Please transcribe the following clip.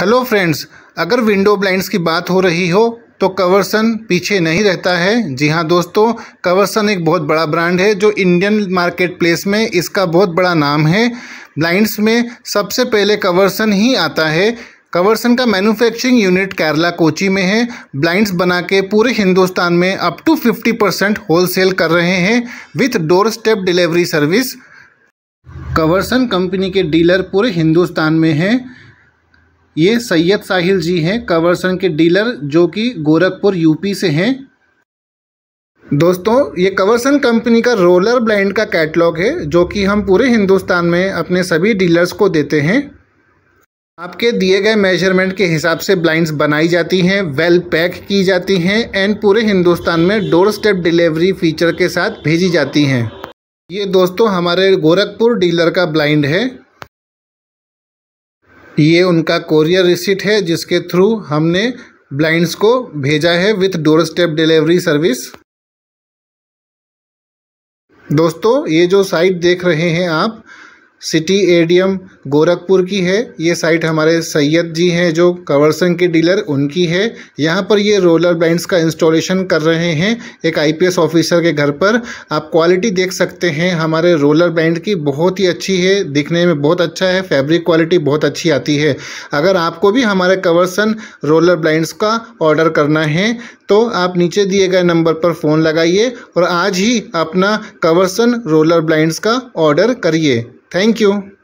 Hello friends अगर window blinds की बात हो रही हो तो कवरसन पीछे नहीं रहता है जी हाँ दोस्तों कवरसन एक बहुत बड़ा ब्रांड है जो इंडियन मार्केट प्लेस में इसका बहुत बड़ा नाम है ब्लाइंड्स में सबसे पहले कवरसन ही आता है कवरसन का मैन्युफैक्चरिंग यूनिट केरला कोची में है ब्लाइंड्स बना के पूरे हिंदुस्तान में up to fifty percent sale कर रहे हैं with doorstep delivery service Coversun company के डीलर पूरे हिंदुस्तान में हैं ये सैयद साहिल जी हैं कवरसन के डीलर जो कि गोरखपुर यूपी से हैं दोस्तों ये कवरसन कंपनी का रोलर ब्लाइंड का कैटलॉग है जो कि हम पूरे हिंदुस्तान में अपने सभी डीलर्स को देते हैं आपके दिए गए मेजरमेंट के हिसाब से ब्लाइंड्स बनाई जाती हैं वेल पैक की जाती हैं एंड पूरे हिंदुस्तान में डोर स्टेप डिलीवरी फीचर के साथ भेजी जाती हैं ये दोस्तों हमारे गोरखपुर डीलर का ब्लाइंड है ये उनका कोरियर रिसिट है जिसके थ्रू हमने ब्लाइंड्स को भेजा है with doorstep delivery service दोस्तों ये जो साइट देख रहे हैं आप सिटी एडीएम गोरखपुर की है ये साइट हमारे सैयद जी हैं जो कवरसन के डीलर उनकी है यहाँ पर ये रोलर ब्लाइंड्स का इंस्टॉलेशन कर रहे हैं एक आईपीएस ऑफिसर के घर पर आप क्वालिटी देख सकते हैं हमारे रोलर ब्लाइंड की बहुत ही अच्छी है दिखने में बहुत अच्छा है फैब्रिक क्वालिटी बहुत अच्छी आती है अगर आपको भी हमारे कवर्सन रोलर ब्लाइंड्स का ऑर्डर करना है तो आप नीचे दिए गए नंबर पर फ़ोन लगाइए और आज ही अपना कवरसन रोलर ब्लाइंड्स का ऑर्डर करिए Thank you.